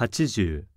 80